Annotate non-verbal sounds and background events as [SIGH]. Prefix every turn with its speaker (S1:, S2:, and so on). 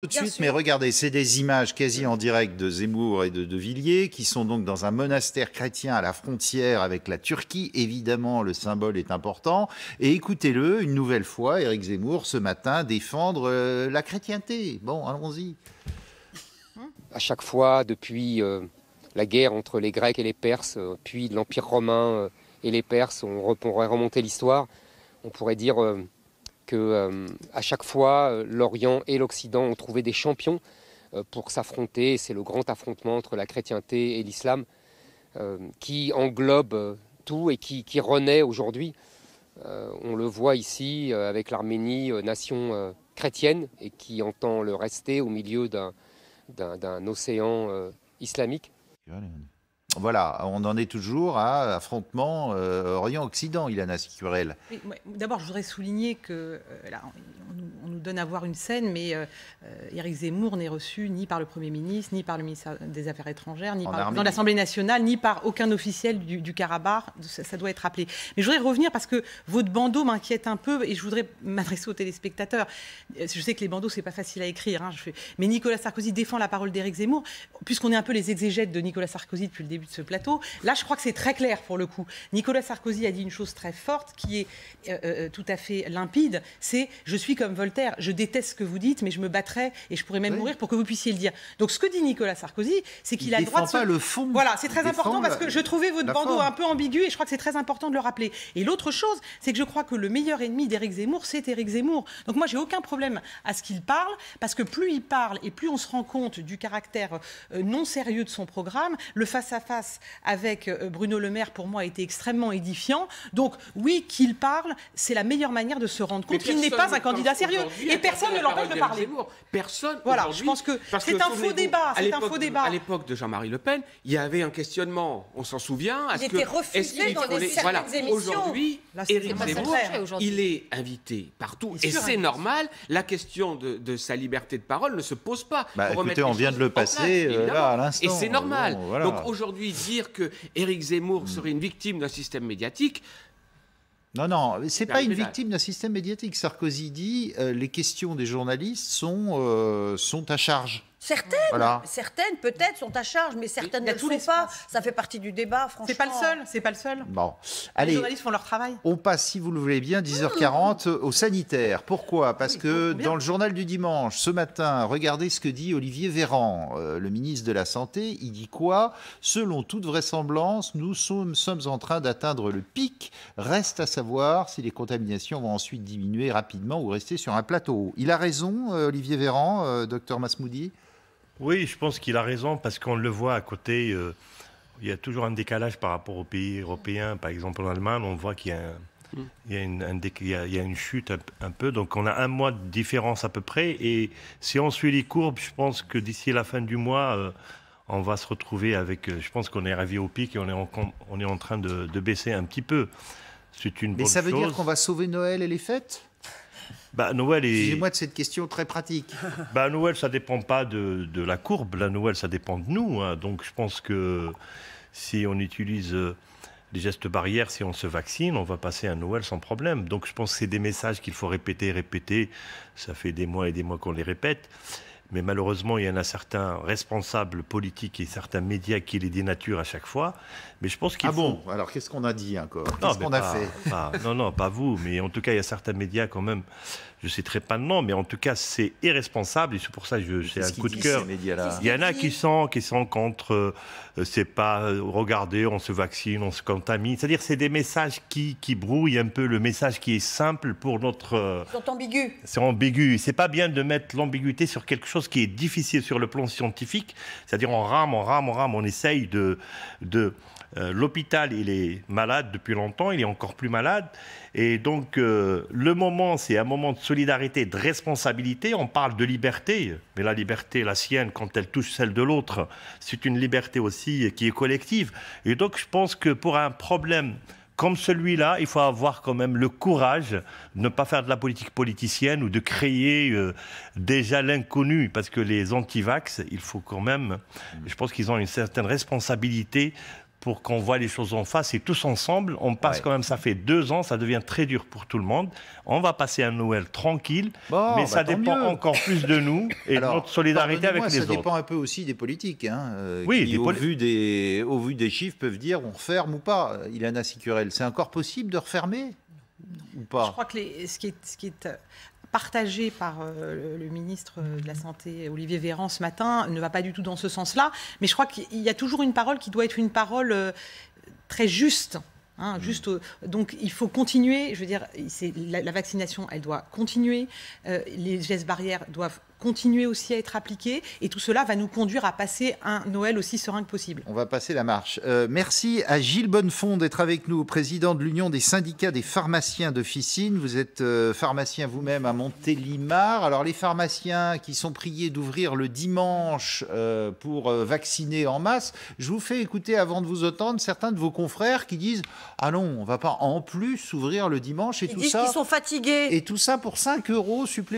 S1: tout de suite, mais
S2: regardez, c'est des images quasi en direct de Zemmour et de De Villiers, qui sont donc dans un monastère chrétien à la frontière avec la Turquie. Évidemment, le symbole est important. Et écoutez-le une nouvelle fois, Eric Zemmour, ce matin, défendre euh, la chrétienté. Bon, allons-y. Hein à chaque fois, depuis euh, la guerre entre les Grecs et les Perses, euh, puis l'Empire romain et les Perses, on, on pourrait remonter l'histoire, on pourrait dire que euh, à chaque fois euh, l'Orient et l'Occident ont trouvé des champions euh, pour s'affronter. C'est le grand affrontement entre la chrétienté et l'islam qui englobe tout et qui, qui renaît aujourd'hui. on le voit ici avec l'Arménie, nation chrétienne, et qui entend le rester au milieu d'un océan islamique. Voilà, on en est toujours à affrontement euh, Orient-Occident, Ilana Sicurel.
S3: D'abord, je voudrais souligner que, euh, donne à voir une scène, mais euh, euh, Éric Zemmour n'est reçu ni par le Premier ministre, ni par le ministre des Affaires étrangères, ni par dans l'Assemblée nationale, ni par aucun officiel du, du Karabakh. Ça, doit être rappelé. Mais je voudrais revenir parce que votre bandeau m'inquiète un peu et je voudrais m'adresser aux téléspectateurs. Je sais que les bandeaux, c'est pas facile à écrire. Hein, je Mais Nicolas Sarkozy défend la parole d'Éric Zemmour. Puisqu'on est un peu les exégètes de Nicolas Sarkozy depuis le début de ce plateau, là, je crois que c'est très clair pour le coup. Nicolas Sarkozy a dit une chose très forte qui est euh, tout à fait limpide, c'est je suis comme Voltaire je déteste ce que vous dites, mais je me battrai et je pourrais même mourir pour que vous puissiez le dire. Donc ce que dit Nicolas Sarkozy, c'est qu'il a le droit de. Pas le fond. Voilà, c'est très important parce que je trouvais votre bandeau un peu ambigu et je crois que c'est très important de le rappeler. Et l'autre chose, c'est que je crois que le meilleur ennemi d'Éric Zemmour, c'est Éric Zemmour. Donc moi, j'ai aucun problème à ce qu'il parle parce que plus il parle et plus on se rend compte du caractère euh, non sérieux de son programme. Le face à face avec euh, Bruno Le Maire, pour moi, a été extrêmement édifiant. Donc oui, qu'il parle, c'est la meilleure manière de se rendre compte qu'il n'est pas un candidat sérieux et personne ne l'empêche de parler. Personne. Voilà, je pense que c'est un faux débat. C'est un faux débat. À l'époque de Jean-Marie Le Pen, il y avait un questionnement. On s'en souvient. Il était refusé dans des certaines émissions. Aujourd'hui, Éric Zemmour, il est invité partout et c'est normal. La question de sa liberté de parole ne se
S1: pose pas. Bah, écoutez, on vient de le passer euh, là à l'instant. Et c'est normal. Donc
S3: aujourd'hui, dire que Éric Zemmour serait une victime d'un système médiatique, non, non, n'est pas une victime
S2: d'un système médiatique. Sarkozy dit euh, les questions des journalistes sont euh, à charge.
S3: Certaines, peut-être sont à charge, mais certaines ne sont pas. Ça fait partie du débat, franchement. C'est pas le seul, c'est pas le seul. Bon, allez. Les journalistes font leur travail.
S2: On passe, si vous le voulez bien, 10h40 au sanitaire. Pourquoi ah Parce oh, que dans le journal du dimanche, ce matin, regardez ce que dit Olivier Véran, euh, le ministre de la Santé. Il dit quoi Selon toute vraisemblance, nous sommes, en train d'atteindre le pic. Reste à savoir si les contaminations vont ensuite diminuer rapidement ou rester sur un plateau. Il a raison, euh, Olivier Véran, euh,
S1: docteur Masmoudi oui, je pense qu'il a raison parce qu'on le voit à côté. Euh, il y a toujours un décalage par rapport aux pays européens. Par exemple, en Allemagne, on voit qu'il y a une, chute un, peu, donc on a un mois de différence à peu près. Et si on suit les courbes, je pense que d'ici la fin du mois, euh, on va se retrouver avec. Euh, je pense qu'on est arrivé au pic et on est en, on est en train de, baisser un petit peu. C'est une Mais ça veut dire qu'on va sauver
S2: Noël et les fêtes
S1: bah, Noël est... Excusez-moi de cette question très pratique. [LAUGHS] Bah, Noël, ça ne dépend pas de, la courbe. La Noël, ça dépend de nous. Hein. Donc, je pense que si on utilise euh, les gestes barrières, si on se vaccine, on va passer à Noël sans problème. Donc, je pense que c'est des messages qu'il faut répéter, répéter. Ça fait des mois et des mois qu'on les répète mais malheureusement, il y en a certains responsables politiques et certains médias qui les dénaturent à chaque fois. Mais je pense qu'il Ah bon Alors, qu'est-ce qu'on a dit hein, encore Qu'est-ce qu'on a fait Non, non, pas vous, mais en tout cas, il y a certains médias quand même, je ne très pas de nom, mais en tout cas, c'est irresponsable et c'est pour ça que j'ai un coup de cœur. Il y en a qui sont, qui sont contre, euh, c'est pas, regarder. Euh, regardez, on se vaccine, on se contamine. C'est-à-dire, c'est des messages qui, qui brouillent un peu le message qui est simple pour notre. Euh, Ils
S3: sont ambigus.
S1: C'est ambigu. C'est pas bien de mettre l'ambiguïté sur quelque chose qui est difficile sur le plan scientifique, c'est-à-dire on rame, on rame, on rame, on essaye de... de euh, L'hôpital, il est malade depuis longtemps, il est encore plus malade. Et donc, euh, le moment, c'est un moment de solidarité, de responsabilité. On parle de liberté, mais la liberté, la sienne, quand elle touche celle de l'autre, c'est une liberté aussi qui est collective. Et donc, je pense que pour un problème comme celui-là, il faut avoir quand même le courage de ne pas faire de la politique politicienne ou de créer euh, déjà l'inconnu, parce que les anti-vax, il faut quand même, je pense qu'ils ont une certaine responsabilité pour qu'on voit les choses en face et tous ensemble, on passe quand même, ça fait deux ans, ça devient très dur pour tout le monde. On va passer un Noël tranquille, bah, mais ça dépend encore plus de nous et de notre solidarité avec les autres. Ça dépend
S2: un peu aussi des politiques, hein, euh, oui, qui, au, vu
S1: des, au vu des
S2: chiffres, peuvent dire on referme ou pas. Il euh, Ilana Sicurel, c'est encore possible de refermer ou pas Je
S3: crois que les, qui ce qui est partagé par euh, le ministre de la Santé, Olivier Véran, ce matin, ne va pas du tout dans ce sens-là. Mais je crois qu'il y a toujours une parole qui doit être une parole euh, très juste. Hein, mmh. juste, donc il faut continuer. Je veux dire, la, la, vaccination, elle doit continuer. Euh, les gestes barrières doivent continuer aussi à être appliqué. Et tout cela va nous conduire à passer un Noël aussi serein que possible.
S2: On va passer la marche. Euh, merci à Gilles Bonnefond d'être avec nous, président de l'Union des syndicats des pharmaciens d'officine. Vous êtes euh, pharmacien vous-même à Montélimar. Alors les pharmaciens qui sont priés d'ouvrir le dimanche euh, pour vacciner en masse, je vous fais écouter avant de vous entendre certains de vos confrères qui disent Ah non, on va pas en plus ouvrir le dimanche et tout ça. Ils sont fatigués. Et tout ça pour 5 euros supplémentaires.